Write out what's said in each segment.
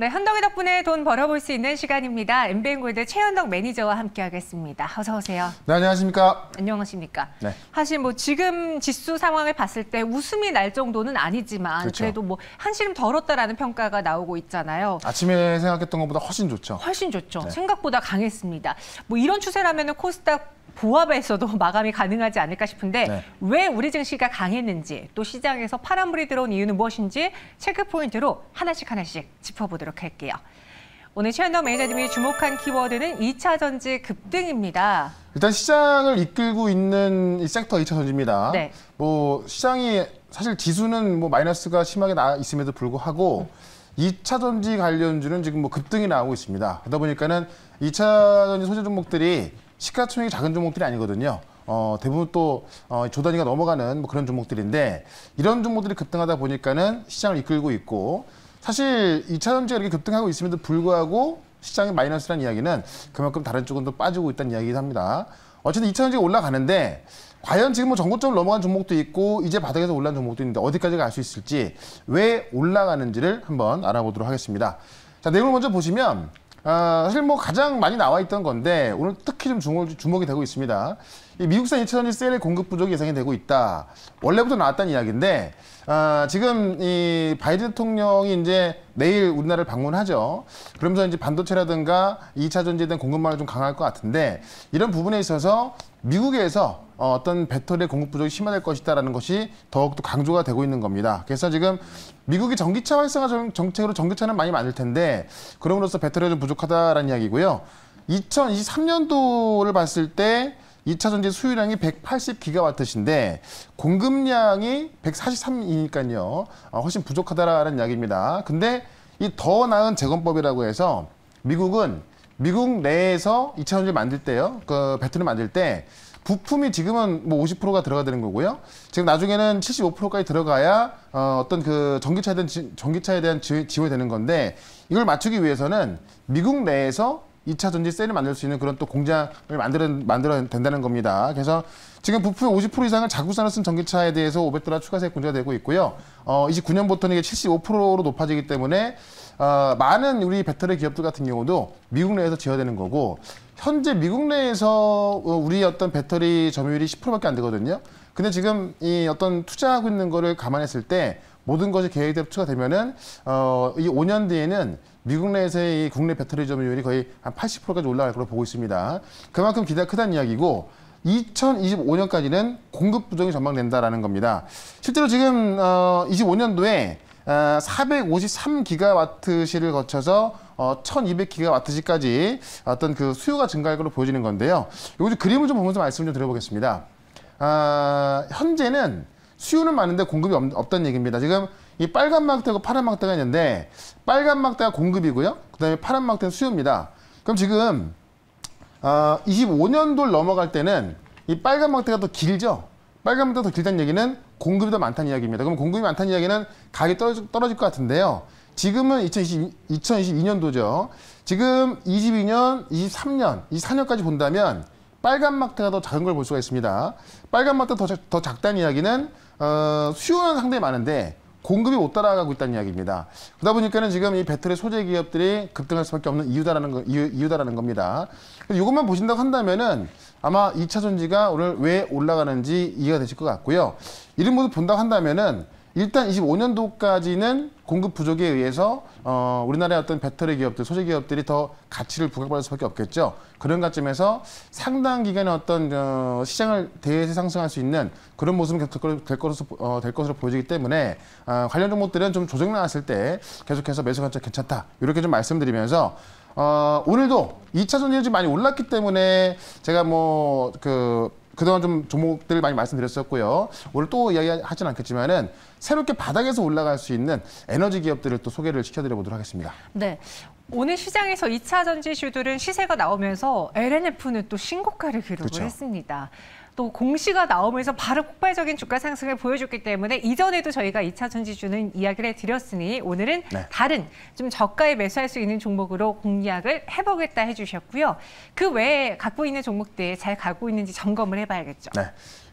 네, 한덕이 덕분에 돈 벌어볼 수 있는 시간입니다. 엠뱅골드 최현덕 매니저와 함께하겠습니다. 어서 오세요. 네, 안녕하십니까. 안녕하십니까. 네. 사실 뭐 지금 지수 상황을 봤을 때 웃음이 날 정도는 아니지만 그렇죠. 그래도뭐 한시름 덜었다라는 평가가 나오고 있잖아요. 아침에 생각했던 것보다 훨씬 좋죠. 훨씬 좋죠. 네. 생각보다 강했습니다. 뭐 이런 추세라면 은 코스닥 보합에서도 마감이 가능하지 않을까 싶은데 네. 왜 우리 증시가 강했는지 또 시장에서 파란불이 들어온 이유는 무엇인지 체크포인트로 하나씩 하나씩 짚어보도록 보도록 할게요. 오늘 최현덕 매니저님이 주목한 키워드는 2차 전지 급등입니다. 일단 시장을 이끌고 있는 이 섹터 2차 전지입니다. 네. 뭐 시장이 사실 지수는 뭐 마이너스가 심하게 나 있음에도 불구하고 2차 전지 관련주는 지금 뭐 급등이 나오고 있습니다. 그러다 보니까는 2차 전지 소재 종목들이 시가총액이 작은 종목들이 아니거든요. 어, 대부분 또 어, 조단위가 넘어가는 뭐 그런 종목들인데 이런 종목들이 급등하다 보니까는 시장을 이끌고 있고 사실 2차 전지가 이렇게 급등하고 있음에도 불구하고 시장의 마이너스라는 이야기는 그만큼 다른 쪽은 또 빠지고 있다는 이야기긴 합니다. 어쨌든 2차 전지가 올라가는데 과연 지금 뭐 전고점을 넘어간 종목도 있고 이제 바닥에서 올라온 종목도 있는데 어디까지 갈 수 있을지 왜 올라가는지를 한번 알아보도록 하겠습니다. 자 내용을 먼저 보시면 아, 사실 뭐 가장 많이 나와 있던 건데 오늘 특히 좀 주목, 이 되고 있습니다. 미국산 2차 전지 셀의 공급 부족이 예상이 되고 있다. 원래부터 나왔다는 이야기인데 아, 지금 이 바이든 대통령이 이제 내일 우리나라를 방문하죠. 그러면서 이제 반도체라든가 2차 전지에 대한 공급망을좀 강할 것 같은데 이런 부분에 있어서 미국에서 어, 떤 배터리 공급 부족이 심화될 것이다라는 것이 더욱더 강조가 되고 있는 겁니다. 그래서 지금 미국이 전기차 활성화 정책으로 전기차는 많이 만들 텐데 그럼으로써 배터리가 좀 부족하다라는 이야기고요. 2023년도를 봤을 때 2차 전지 수요량이 180기가와트신데 공급량이 143이니까요. 어, 훨씬 부족하다라는 이야기입니다. 근데 이 더 나은 재건법이라고 해서 미국은 미국 내에서 2차 전지 만들 때요. 그 배터리 만들 때 부품이 지금은 뭐 50%가 들어가 되는 거고요. 지금 나중에는 75%까지 들어가야 어, 어떤 그 전기차에 대한 지, 전기차에 대한 지, 지원이 되는 건데 이걸 맞추기 위해서는 미국 내에서 2차 전지 셀을 만들 수 있는 그런 또 공장을 만들어, 만들어 야 된다는 겁니다. 그래서 지금 부품의 50%이상을 자국산을 쓴 전기차에 대해서 500달러 추가세액 공제가 되고 있고요. 어, 29년부터는 이게 75%로 높아지기 때문에 어, 많은 우리 배터리 기업들 같은 경우도 미국 내에서 지어야 되는 거고 현재 미국 내에서 어, 우리 어떤 배터리 점유율이 10%밖에 안 되거든요. 근데 지금 이 어떤 투자하고 있는 거를 감안했을 때 모든 것이 계획대로 투자 되면은 어, 이 5년 뒤에는 미국 내에서의 이 국내 배터리 점유율이 거의 한 80%까지 올라갈 걸로 보고 있습니다. 그만큼 기대 크다는 이야기고 2025년까지는 공급 부정이 전망된다라는 겁니다. 실제로 지금 어, 25년도에 453기가와트시를 거쳐서 어, 1200기가와트시까지 어떤 그 수요가 증가할 으로 보여지는 건데요. 요즘 그림을 좀 보면서 말씀 좀 드려보겠습니다. 아, 현재는 수요는 많은데 공급이 없, 다는 얘기입니다. 지금 이 빨간 막대하고 파란 막대가 있는데 빨간 막대가 공급이고요. 그다음에 파란 막대는 수요입니다. 그럼 지금 어, 25년도를 넘어갈 때는 이 빨간 막대가 더 길죠. 빨간불도더 길다는 얘기는 공급이 더 많다는 이야기입니다. 그럼 공급이 많다는 이야기는 가격이 떨어질, 떨어질 것 같은데요. 지금은 2020, 2022년도죠. 지금 22년, 23년, 24년까지 본다면 빨간 막대가 더 작은 걸 볼 수가 있습니다. 빨간 막대 더, 더 작다는 이야기는 어, 수요는 상당히 많은데 공급이 못 따라가고 있다는 이야기입니다. 그러다 보니까는 지금 이 배터리 소재 기업들이 급등할 수밖에 없는 이유다라는 거, 이유, 이유다라는 겁니다. 이것만 보신다고 한다면은 아마 2차 전지가 오늘 왜 올라가는지 이해가 되실 것 같고요. 이런 모두 본다고 한다면은 일단 25년도까지는 공급 부족에 의해서 어, 우리나라의 어떤 배터리 기업들, 소재 기업들이 더 가치를 부각받을 수밖에 없겠죠. 그런 관점에서 상당 기간의 어떤 어, 시장을 대세 상승할 수 있는 그런 모습이 될 것으로, 어, 될 것으로 보여지기 때문에 어, 관련 종목들은 좀 조정 나왔을 때 계속해서 매수 관점 괜찮다 이렇게 좀 말씀드리면서 어, 오늘도 2차전 이어지 많이 올랐기 때문에 제가 뭐 그 그동안 좀 종목들을 많이 말씀드렸었고요. 오늘 또 이야기하진 않겠지만은 새롭게 바닥에서 올라갈 수 있는 에너지 기업들을 또 소개를 시켜드려 보도록 하겠습니다. 네. 오늘 시장에서 2차 전지주들은 시세가 나오면서 LNF는 또 신고가를 기록을 그렇죠. 했습니다. 또 공시가 나오면서 바로 폭발적인 주가 상승을 보여줬기 때문에 이전에도 저희가 2차 전지주는 이야기를 해드렸으니 오늘은 네. 다른 좀 저가에 매수할 수 있는 종목으로 공략을 해보겠다 해주셨고요. 그 외에 갖고 있는 종목들 잘 가고 있는지 점검을 해봐야겠죠. 네.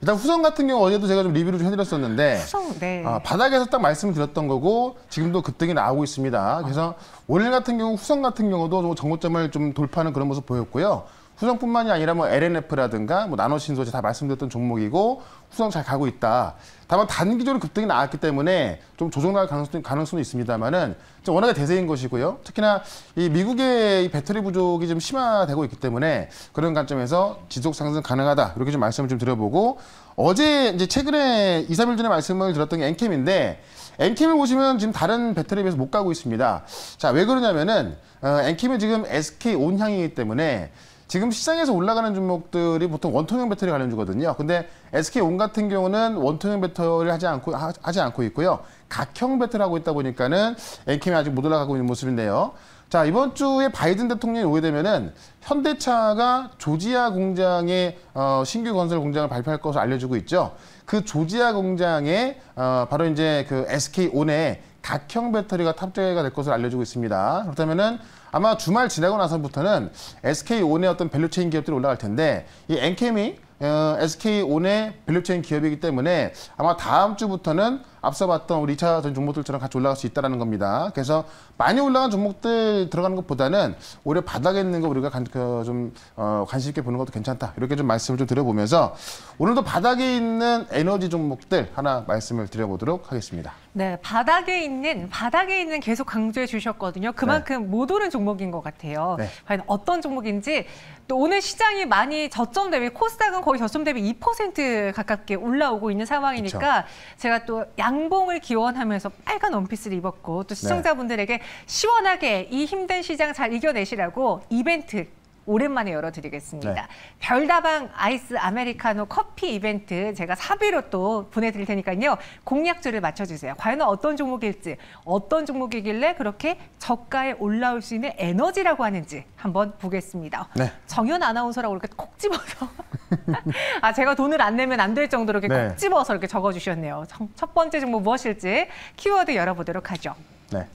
일단 후성 같은 경우 어제도 제가 좀 리뷰를 좀 해드렸었는데 후성, 네. 아, 바닥에서 딱 말씀을 드렸던 거고 지금도 급등이 나오고 있습니다. 그래서 아. 오늘 같은 경우 후성 같은 경우도 뭐 정고점을 좀 돌파하는 그런 모습 보였고요. 후성뿐만이 아니라 뭐 LNF라든가 뭐 나노 신소재 다 말씀드렸던 종목이고 후성 잘 가고 있다. 다만 단기적으로 급등이 나왔기 때문에 좀 조정날 가능성, 가능성도 있습니다만은 워낙에 대세인 것이고요. 특히나 이 미국의 이 배터리 부족이 좀 심화되고 있기 때문에 그런 관점에서 지속 상승 가능하다 이렇게 좀 말씀을 좀 드려보고 어제 이제 최근에 2, 3일 전에 말씀을 드렸던 게 엔캠인데 엔캠을 보시면 지금 다른 배터리에 비해서 못 가고 있습니다. 자 왜 그러냐면은 어, 엔캠은 지금 SK 온향이기 때문에 지금 시장에서 올라가는 종목들이 보통 원통형 배터리 관련주거든요. 근데 SK온 같은 경우는 원통형 배터리 하지 않고 하, 하지 않고 있고요. 각형 배터리 하고 있다 보니까는 엔캠이 아직 못 올라가고 있는 모습인데요. 자 이번 주에 바이든 대통령이 오게 되면은 현대차가 조지아 공장의 어, 신규 건설 공장을 발표할 것으로알려지고 있죠. 그 조지아 공장에 어, 바로 이제 그 SK 온의 각형 배터리가 탑재가 될것으로알려지고 있습니다. 그렇다면은 아마 주말 지나고 나서부터는 SK 온의 어떤 밸류체인 기업들이 올라갈 텐데 이 엔캠이 어, SK 온의 밸류체인 기업이기 때문에 아마 다음 주부터는 앞서 봤던 우리 2차 전 종목들처럼 같이 올라갈 수 있다는 겁니다. 그래서 많이 올라간 종목들 들어가는 것보다는 오히려 바닥에 있는 거 우리가 그 좀 어, 관심 있게 보는 것도 괜찮다. 이렇게 좀 말씀을 좀 드려보면서 오늘도 바닥에 있는 에너지 종목들 하나 말씀을 드려보도록 하겠습니다. 네, 바닥에 있는 바닥에 있는 계속 강조해 주셨거든요. 그만큼 네. 못 오른 종목인 것 같아요. 네. 과연 어떤 종목인지 또 오늘 시장이 많이 저점 대비 코스닥은 거의 저점 대비 2% 가깝게 올라오고 있는 상황이니까 그쵸. 제가 또양 양봉을 기원하면서 빨간 원피스를 입었고 또 시청자분들에게 시원하게 이 힘든 시장 잘 이겨내시라고 이벤트 오랜만에 열어드리겠습니다. 네. 별다방 아이스 아메리카노 커피 이벤트 제가 사비로 또 보내드릴 테니까요. 공략주를 맞춰주세요. 과연 어떤 종목일지, 어떤 종목이길래 그렇게 저가에 올라올 수 있는 에너지라고 하는지 한번 보겠습니다. 네. 정현 아나운서라고 이렇게 콕 집어서 아 제가 돈을 안 내면 안 될 정도로 이렇게 네. 콕 집어서 이렇게 적어주셨네요. 첫 번째 종목 무엇일지 키워드 열어보도록 하죠. 네.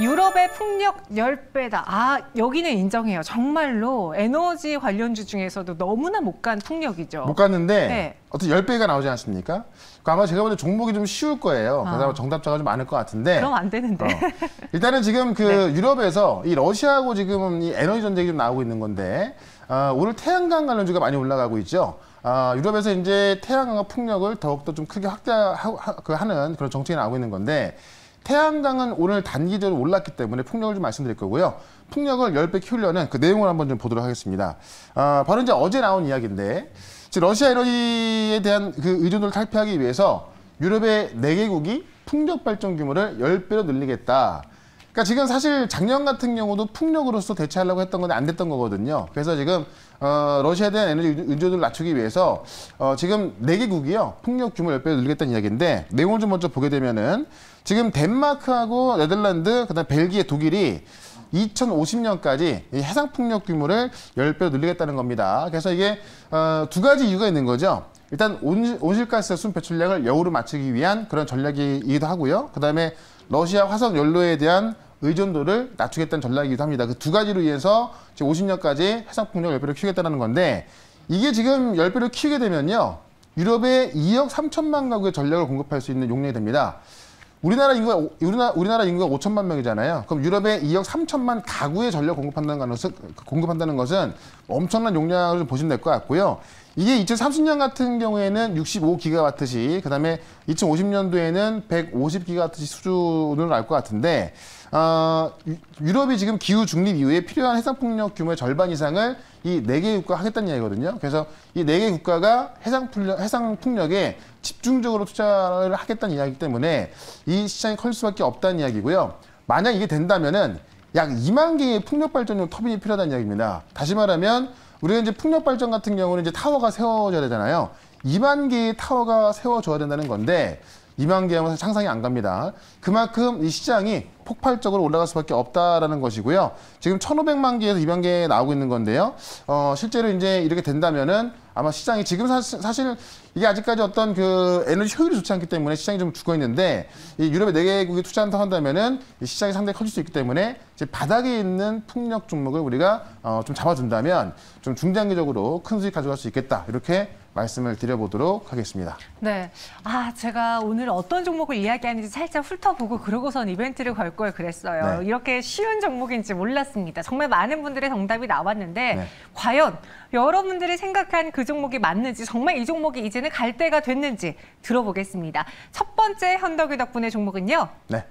유럽의 풍력 10배다. 아, 여기는 인정해요. 정말로 에너지 관련주 중에서도 너무나 못 간 풍력이죠. 못 갔는데 네. 어떤 10배가 나오지 않습니까? 그러니까 아마 제가 보는 종목이 좀 쉬울 거예요. 아. 그다음 정답자가 좀 많을 것 같은데. 그럼 안 되는데. 어. 일단은 지금 그 네. 유럽에서 이 러시아하고 지금 이 에너지 전쟁이 좀 나오고 있는 건데 어, 오늘 태양광 관련주가 많이 올라가고 있죠. 아, 유럽에서 이제 태양광 풍력을 더욱더 좀 크게 확대하는 그 그런 정책이 나오고 있는 건데 태양광은 오늘 단기적으로 올랐기 때문에 풍력을 좀 말씀드릴 거고요. 풍력을 10배 키우려는 그 내용을 한번 좀 보도록 하겠습니다. 아, 바로 이제 어제 나온 이야기인데 러시아 에너지에 대한 그 의존도를 탈피하기 위해서 유럽의 4개국이 풍력 발전 규모를 10배로 늘리겠다. 그러니까 지금 사실 작년 같은 경우도 풍력으로서 대체하려고 했던 건 안 됐던 거거든요. 그래서 지금 어, 러시아에 대한 에너지 의존도를 낮추기 위해서 어, 지금 4개국이요. 풍력 규모 10배로 늘리겠다는 이야기인데 내용을 좀 먼저 보게 되면은 지금 덴마크하고 네덜란드, 그다음 벨기에, 독일이 2050년까지 해상 풍력 규모를 10배로 늘리겠다는 겁니다. 그래서 이게 어, 두 가지 이유가 있는 거죠. 일단 온실가스 순 배출량을 여우로 맞추기 위한 그런 전략이기도 하고요. 그다음에 러시아 화석 연료에 대한 의존도를 낮추겠다는 전략이기도 합니다. 그 두 가지로 인해서 지금 50년까지 해상 풍력 10배로 키우겠다는 건데 이게 지금 10배로 키우게 되면요. 유럽의 2억 3천만 가구의 전력을 공급할 수 있는 용량이 됩니다. 우리나라 인구가 우리나라, 우리나라 인구가 5천만 명이잖아요. 그럼 유럽의 2억 3천만 가구의 전력 공급한다는 것은 공급한다는 것은 엄청난 용량을 보시면 될 것 같고요. 이게 2030년 같은 경우에는 65기가와트시, 그다음에 2050년도에는 150기가와트시 수준으로 알것 같은데 어, 유럽이 지금 기후 중립 이후에 필요한 해상풍력 규모의 절반 이상을 이 네 개 국가 하겠다는 이야기거든요. 그래서 이 네 개 국가가 해상풍력, 해상풍력에 집중적으로 투자를 하겠다는 이야기 때문에 이 시장이 클 수밖에 없다는 이야기고요. 만약 이게 된다면은 약 2만 개의 풍력 발전용 터빈이 필요하다는 이야기입니다. 다시 말하면 우리가 이제 풍력 발전 같은 경우는 이제 타워가 세워져야 되잖아요. 2만 개의 타워가 세워져야 된다는 건데 2만 개하면 상상이 안 갑니다. 그만큼 이 시장이 폭발적으로 올라갈 수밖에 없다라는 것이고요. 지금 1,500만 개에서 2만 개 나오고 있는 건데요. 어, 실제로 이제 이렇게 된다면은 아마 시장이 지금 사, 사실 이게 아직까지 어떤 그 에너지 효율이 좋지 않기 때문에 시장이 좀 죽어 있는데 이 유럽의 네 개국이 투자한다고 한다면은 이 시장이 상당히 커질 수 있기 때문에 이제 바닥에 있는 풍력 종목을 우리가 어, 좀 잡아준다면 좀 중장기적으로 큰 수익 가져갈 수 있겠다 이렇게 말씀을 드려보도록 하겠습니다. 네. 아, 제가 오늘 어떤 종목을 이야기하는지 살짝 훑어보고 그러고선 이벤트를 걸 걸 그랬어요. 네. 이렇게 쉬운 종목인지 몰랐습니다. 정말 많은 분들의 정답이 나왔는데 네. 과연 여러분들이 생각한 그 종목이 맞는지 정말 이 종목이 이제는 갈 때가 됐는지 들어보겠습니다. 첫 번째 현덕이 덕분의 종목은요. 네.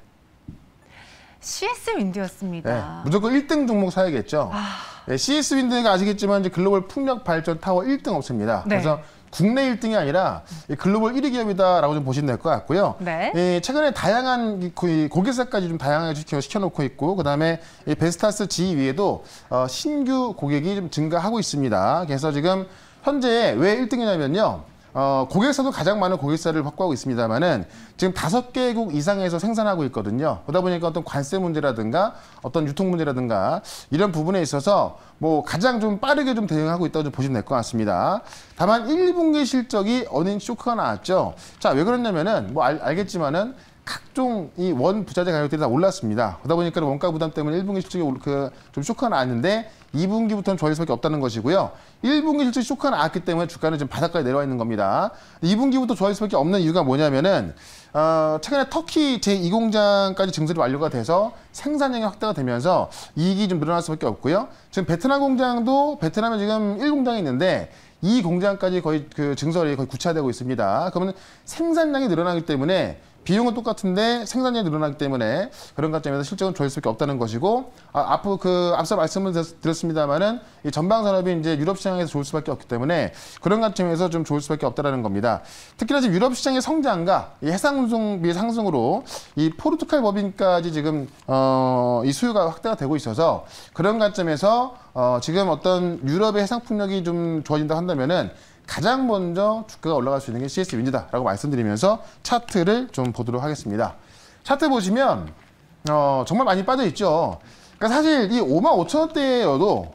CS 윈드였습니다. 네, 무조건 1등 종목 사야겠죠. 아... 네, CS 윈드가 아시겠지만 이제 글로벌 풍력 발전 타워 1등 업체입니다. 네. 그래서 국내 1등이 아니라 글로벌 1위 기업이다라고 좀 보시면 될 것 같고요. 네. 예, 최근에 다양한 고객사까지 좀 다양하게 시켜놓고 있고 그다음에 베스타스 지위에도 어, 신규 고객이 좀 증가하고 있습니다. 그래서 지금 현재 왜 1등이냐면요. 어, 고객사도 가장 많은 고객사를 확보하고 있습니다만은 지금 다섯 개국 이상에서 생산하고 있거든요. 그러다 보니까 어떤 관세 문제라든가 어떤 유통 문제라든가 이런 부분에 있어서 뭐 가장 좀 빠르게 좀 대응하고 있다고 좀 보시면 될 것 같습니다. 다만 1분기 실적이 어닝 쇼크가 나왔죠. 자, 왜 그러냐면은 뭐 알, 알겠지만은 각종 이 원 부자재 가격들이 다 올랐습니다. 그러다 보니까 원가 부담 때문에 1분기 실적이 그좀 쇼크가 나왔는데 2분기부터는 좋아질 수밖에 없다는 것이고요. 1분기 실적이 쇼크가 나왔기 때문에 주가는 지금 바닥까지 내려와 있는 겁니다. 2분기부터 좋아질 수밖에 없는 이유가 뭐냐면은 어, 최근에 터키 제2공장까지 증설이 완료가 돼서 생산량이 확대가 되면서 이익이 좀 늘어날 수밖에 없고요. 지금 베트남 공장도 베트남에 지금 1공장이 있는데 이 공장까지 거의 그 증설이 거의 구체화되고 있습니다. 그러면 생산량이 늘어나기 때문에 비용은 똑같은데 생산량이 늘어나기 때문에 그런 관점에서 실적은 좋을 수밖에 없다는 것이고 아, 앞으로 그 앞서 말씀을 드렸습니다만은 이 전방 산업이 이제 유럽 시장에서 좋을 수밖에 없기 때문에 그런 관점에서 좀 좋을 수밖에 없다라는 겁니다. 특히나 지금 유럽 시장의 성장과 이 해상 운송비 상승으로 이 포르투갈 법인까지 지금 어, 이 수요가 확대가 되고 있어서 그런 관점에서 어, 지금 어떤 유럽의 해상 풍력이 좀 좋아진다 한다면은 가장 먼저 주가가 올라갈 수 있는 게 CS 윈즈다라고 말씀드리면서 차트를 좀 보도록 하겠습니다. 차트 보시면 어, 정말 많이 빠져있죠. 그러니까 사실 이 5만 5천 원대여도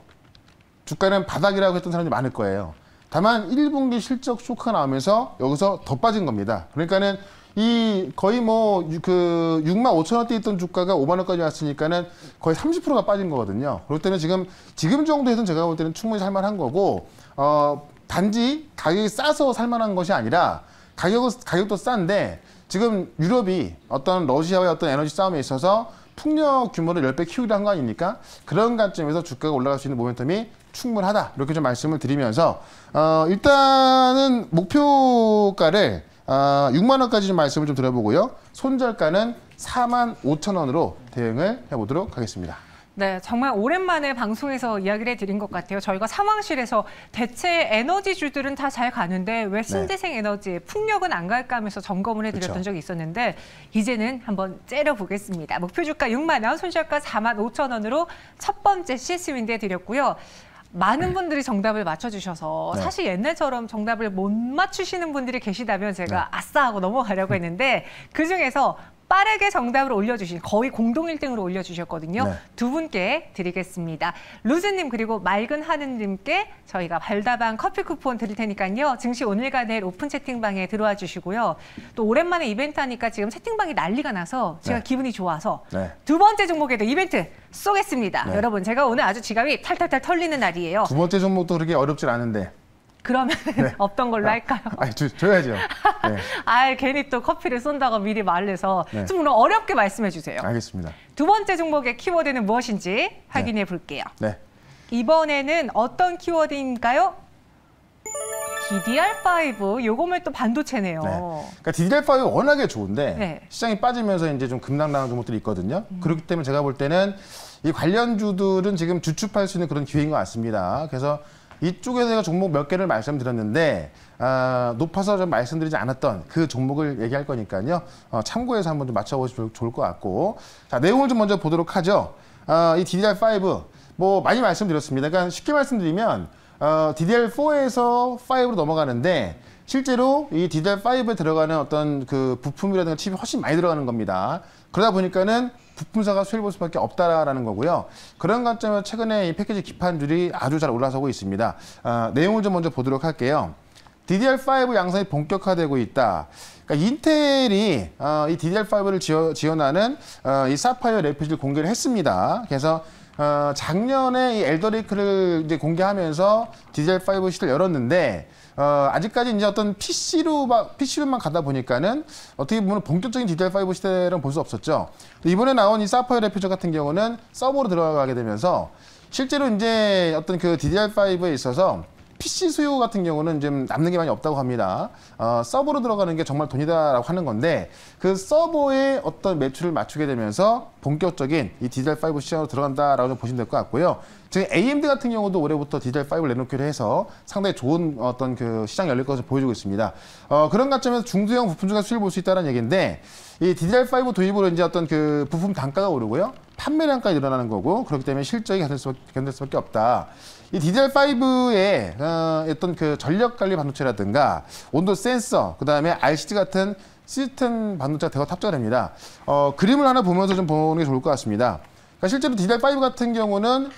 주가는 바닥이라고 했던 사람들이 많을 거예요. 다만 1분기 실적 쇼크가 나오면서 여기서 더 빠진 겁니다. 그러니까는 이 거의 뭐 그 6만 5천 원대 있던 주가가 5만 원까지 왔으니까는 거의 30%가 빠진 거거든요. 그럴 때는 지금 지금 정도에서는 제가 볼 때는 충분히 살만한 거고 어 단지 가격이 싸서 살만한 것이 아니라 가격 가격도 싼데 지금 유럽이 어떤 러시아와의 어떤 에너지 싸움에 있어서 풍력 규모를 1 0배 키우려 한 거 아닙니까? 그런 관점에서 주가가 올라갈 수 있는 모멘텀이 충분하다. 이렇게 좀 말씀을 드리면서 어, 일단은 목표가를 어, 6만 원까지 좀 말씀을 좀 드려보고요. 손절가는 4만 5천 원으로 대응을 해보도록 하겠습니다. 네, 정말 오랜만에 방송에서 이야기를 해드린 것 같아요. 저희가 상황실에서 대체 에너지주들은 다 잘 가는데 왜 네. 신재생 에너지의 풍력은 안 갈까 하면서 점검을 해드렸던 그쵸. 그렇죠. 적이 있었는데 이제는 한번 째려보겠습니다. 목표 주가 6만 원, 손실가 4만 5천 원으로 첫 번째 시스윈드 해드렸고요. 많은 네. 분들이 정답을 맞춰주셔서 네. 사실 옛날처럼 정답을 못 맞추시는 분들이 계시다면 제가 네. 아싸 하고 넘어가려고 했는데 그중에서 빠르게 정답을 올려주신 거의 공동 1등으로 올려주셨거든요. 네. 두 분께 드리겠습니다. 루즈님 그리고 맑은 하느님께 저희가 발다방 커피 쿠폰 드릴 테니까요. 증시 오늘간의 오픈 채팅방에 들어와 주시고요. 또 오랜만에 이벤트 하니까 지금 채팅방이 난리가 나서 제가 네. 기분이 좋아서 네. 두 번째 종목에도 이벤트 쏘겠습니다. 네. 여러분 제가 오늘 아주 지갑이 탈탈탈 털리는 날이에요. 두 번째 종목도 그렇게 어렵지 않은데 그러면 네. 없던 걸로 아, 할까요? 아, 주, 줘야죠. 네. 아, 괜히 또 커피를 쏜다고 미리 말해서 네. 좀 오늘 어렵게 말씀해 주세요. 알겠습니다. 두 번째 종목의 키워드는 무엇인지 확인해 네. 볼게요. 네. 이번에는 어떤 키워드인가요? DDR5 요거면 또 반도체네요. 네. 그러니까 DDR5 워낙에 좋은데 네. 시장이 빠지면서 이제 좀 급락나는 종목들이 있거든요. 음. 그렇기 때문에 제가 볼 때는 이 관련주들은 지금 주춤할 수 있는 그런 기회인 것 같습니다. 그래서 이쪽에 대해서 종목 몇 개를 말씀드렸는데 아, 높아서 좀 말씀드리지 않았던 그 종목을 얘기할 거니까요. 어, 참고해서 한번 좀 맞춰보시면 좋을 것 같고 자 내용을 좀 먼저 보도록 하죠. 아, 이 DDR5 뭐 많이 말씀드렸습니다. 그러니까 쉽게 말씀드리면 어, DDR4에서 5로 넘어가는데 실제로 이 DDR5에 들어가는 어떤 그 부품이라든가 칩이 훨씬 많이 들어가는 겁니다. 그러다 보니까는 부품사가 수혜를 볼 수밖에 없다라는 거고요. 그런 관점에서 최근에 이 패키지 기판줄이 아주 잘 올라서고 있습니다. 아, 내용을 좀 먼저 보도록 할게요. DDR5 양산이 본격화되고 있다. 그러니까 인텔이 어, 이 DDR5를 지어, 지원하는 어, 이 사파이어 레피지를 공개를 했습니다. 그래서 어, 작년에 이엘더레크를 이제 공개하면서 DDR5 시대를 열었는데 어, 아직까지 이제 어떤 PC로 PC로만 가다 보니까는 어떻게 보면 본격적인 디 d r 5 시대는 볼수 없었죠. 이번에 나온 이 사파이어 대표적 같은 경우는 서버로 들어가게 되면서 실제로 이제 어떤 그 DDR5에 있어서 PC 수요 같은 경우는 좀 남는 게 많이 없다고 합니다. 어, 서버로 들어가는 게 정말 돈이다라고 하는 건데 그 서버에 어떤 매출을 맞추게 되면서 본격적인 이 디젤5 시장으로 들어간다라고 좀 보시면 될 것 같고요. 지금 AMD 같은 경우도 올해부터 디젤 5를 내놓기로 해서 상당히 좋은 어떤 그 시장 열릴 것을 보여주고 있습니다. 어, 그런 관점에서 중소형 부품 중에 수익을 볼수 있다는 얘기인데 이 디젤 5 도입으로 이제 어떤 그 부품 단가가 오르고요. 판매량까지 늘어나는 거고 그렇기 때문에 실적이 견딜, 수, 견딜 수밖에 없다. 이 d d 5의 어, 어떤 그 전력 관리 반도체라든가 온도 센서, 그 다음에 RCD 같은 시스템 반도체가 대거 탑재가 됩니다. 어, 그림을 하나 보면서 좀 보는 게 좋을 것 같습니다. 그러니까 실제로 디젤 5 같은 경우는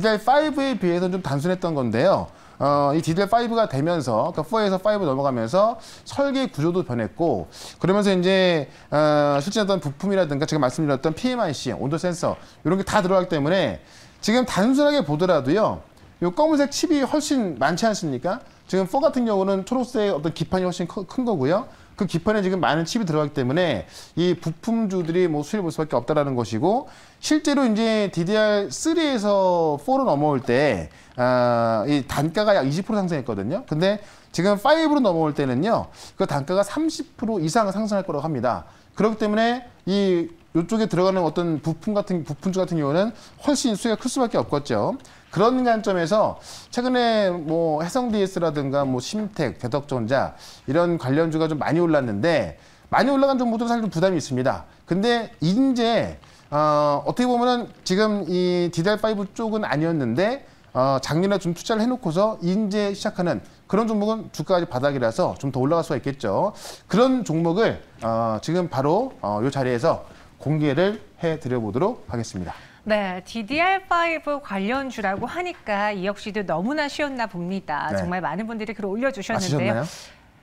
DDR5에 비해서는 좀 단순했던 건데요. 어, 이 DDR5가 되면서 그러니까 4에서 5 넘어가면서 설계 구조도 변했고 그러면서 이제 어, 실제 어떤 부품이라든가 제가 말씀드렸던 PMIC, 온도 센서 이런 게 다 들어가기 때문에 지금 단순하게 보더라도요. 이 검은색 칩이 훨씬 많지 않습니까? 지금 4 같은 경우는 초록색 어떤 기판이 훨씬 큰 거고요. 그 기판에 지금 많은 칩이 들어가기 때문에 이 부품주들이 뭐 수혜를 볼 수밖에 없다라는 것이고 실제로 이제 DDR3에서 4로 넘어올 때 아, 이 단가가 약 20% 상승했거든요. 근데 지금 5로 넘어올 때는요. 그 단가가 30% 이상 상승할 거라고 합니다. 그렇기 때문에 이 이쪽에 들어가는 어떤 부품 같은 부품주 같은 경우는 훨씬 수위가클 수밖에 없겠죠. 그런 관점에서 최근에 뭐 해성 DS라든가 뭐 심택, 대덕전자 이런 관련주가 좀 많이 올랐는데 많이 올라간 종목도 사실 좀 부담이 있습니다. 근데 이제 어, 어떻게 보면은 지금 이 d d 5 쪽은 아니었는데 어, 작년에 좀 투자를 해놓고서 이제 시작하는 그런 종목은 주가가 바닥이라서 좀 더 올라갈 수가 있겠죠. 그런 종목을 어, 지금 바로 어, 이 자리에서 공개를 해드려 보도록 하겠습니다. 네, DDR5 관련주라고 하니까 이 역시도 너무나 쉬웠나 봅니다. 네. 정말 많은 분들이 글을 올려주셨는데요.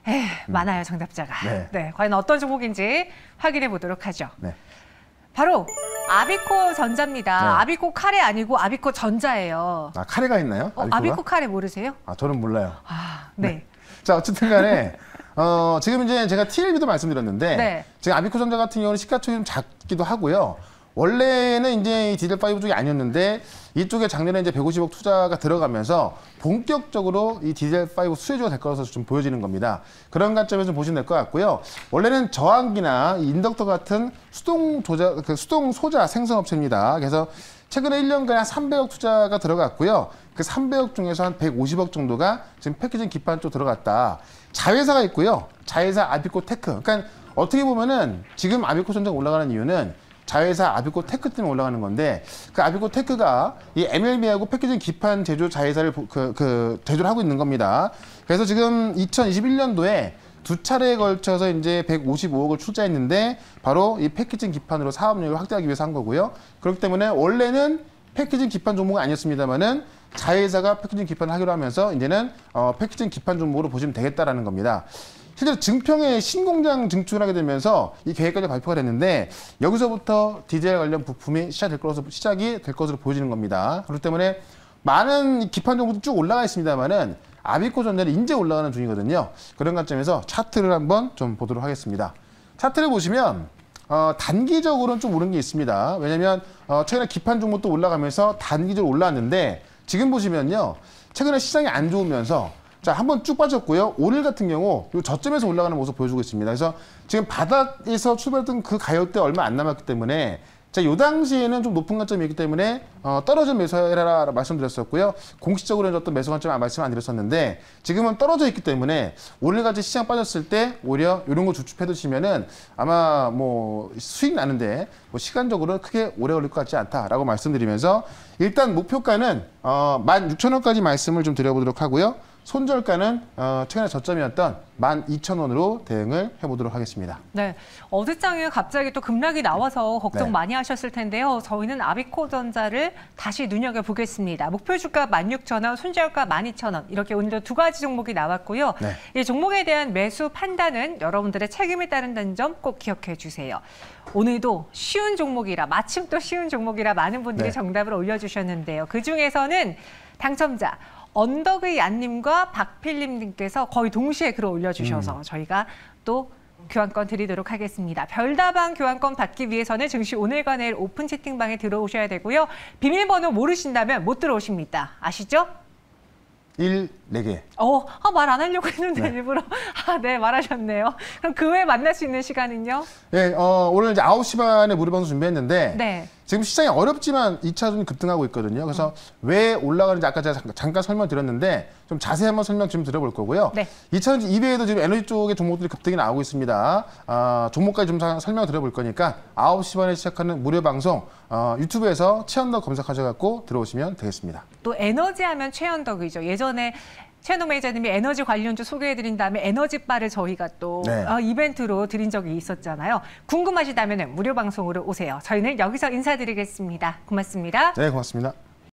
에이, 예, 음. 많아요, 정답자가. 네. 네, 과연 어떤 종목인지 확인해 보도록 하죠. 네. 바로 아비코 전자입니다. 네. 아비코 카레 아니고 아비코 전자예요. 아, 카레가 있나요? 어, 아비코 카레 모르세요? 아, 저는 몰라요. 아, 네. 네. 자, 어쨌든 간에 어, 지금 이제 제가 TLB도 말씀드렸는데 네. 지금 아비코전자 같은 경우는 시가총액이 좀 작기도 하고요. 원래는 이제 디젤5 쪽이 아니었는데 이쪽에 작년에 이제 150억 투자가 들어가면서 본격적으로 이 디젤5 수혜주가 될 거라서 좀 보여지는 겁니다. 그런 관점에서 보시면 될 것 같고요. 원래는 저항기나 인덕터 같은 수동 조자, 그 수동 소자 생성업체입니다. 그래서 최근에 1년간에 한 300억 투자가 들어갔고요. 그 300억 중에서 한 150억 정도가 지금 패키징 기판 쪽 들어갔다. 자회사가 있고요. 자회사 아비코 테크. 그러니까 어떻게 보면은 지금 아비코 전쟁 올라가는 이유는 자회사 아비코 테크 때문에 올라가는 건데 그 아비코 테크가 이 MLB하고 패키징 기판 제조 자회사를 그, 그 제조를 하고 있는 겁니다. 그래서 지금 2021년도에 두 차례에 걸쳐서 이제 155억을 출자했는데 바로 이 패키징 기판으로 사업력을 확대하기 위해서 한 거고요. 그렇기 때문에 원래는 패키징 기판 종목이 아니었습니다만은 자회사가 패키징 기판을 하기로 하면서 이제는 어, 패키징 기판 종목으로 보시면 되겠다라는 겁니다. 실제 증평에 신공장 증축 하게 되면서 이 계획까지 발표가 됐는데 여기서부터 디젤 관련 부품이 시작될 것으로 시작이 될 것으로 보여지는 겁니다. 그렇기 때문에 많은 기판 정보도 쭉 올라가 있습니다만은 아비코 전자는 이제 올라가는 중이거든요. 그런 관점에서 차트를 한번 좀 보도록 하겠습니다. 차트를 보시면 어, 단기적으로는 좀 오른 게 있습니다. 왜냐하면 어, 최근에 기판 종목도 올라가면서 단기적으로 올라왔는데 지금 보시면요. 최근에 시장이 안 좋으면서 자, 한번 쭉 빠졌고요. 오늘 같은 경우 요 저점에서 올라가는 모습 보여주고 있습니다. 그래서 지금 바닥에서 출발했던 그 가격대 얼마 안 남았기 때문에 자, 요 당시에는 좀 높은 관점이기 때문에 어, 떨어진 매수해라 말씀드렸었고요. 공식적으로는 어떤 매수 관점 말씀 안 드렸었는데 지금은 떨어져 있기 때문에 오늘까지 시장 빠졌을 때 오히려 이런 거 주축해 두시면은 아마 뭐 수익 나는데 뭐 시간적으로 크게 오래 걸릴 것 같지 않다라고 말씀드리면서 일단 목표가는 어, 16,000원까지 말씀을 좀 드려보도록 하고요. 손절가는 어, 최근에 저점이었던 12,000원으로 대응을 해보도록 하겠습니다. 네, 어제장에 갑자기 또 급락이 나와서 걱정 네. 많이 하셨을 텐데요. 저희는 아비코전자를 다시 눈여겨보겠습니다. 목표 주가 16,000원, 손절가 12,000원 이렇게 오늘도 두 가지 종목이 나왔고요. 네. 이 종목에 대한 매수 판단은 여러분들의 책임에 따른다는 점 꼭 기억해 주세요. 오늘도 쉬운 종목이라 마침 또 쉬운 종목이라 많은 분들이 네. 정답을 올려주셨는데요. 그중에서는 당첨자 언덕의 안님과 박필림님께서 거의 동시에 글을 올려주셔서 음. 저희가 또 교환권 드리도록 하겠습니다. 별다방 교환권 받기 위해서는 즉시 오늘과 내일 오픈 채팅방에 들어오셔야 되고요. 비밀번호 모르신다면 못 들어오십니다. 아시죠? 1, 4개. 어, 아, 말안 하려고 했는데 네. 일부러. 아, 네, 말하셨네요. 그럼 그 외에 만날 수 있는 시간은요? 네, 어, 오늘 이제 9시 반에 무료방송 준비했는데. 네. 지금 시장이 어렵지만 2차선 급등하고 있거든요. 그래서 어. 왜 올라가는지 아까 제가 잠깐, 잠깐 설명드렸는데 좀 자세히 한번 설명 좀 드려볼 거고요. 네. 2차전 이외에도 지금 에너지 쪽의 종목들이 급등이 나오고 있습니다. 아, 종목까지 좀 설명 드려볼 거니까 9시 반에 시작하는 무료 방송 어, 유튜브에서 최연덕 검색하셔갖고 들어오시면 되겠습니다. 또 에너지 하면 최연덕이죠. 예전에 최노 매니저님이 에너지 관련주 소개해드린 다음에 에너지바를 저희가 또 네. 어, 이벤트로 드린 적이 있었잖아요. 궁금하시다면 무료 방송으로 오세요. 저희는 여기서 인사드리겠습니다. 고맙습니다. 네, 고맙습니다.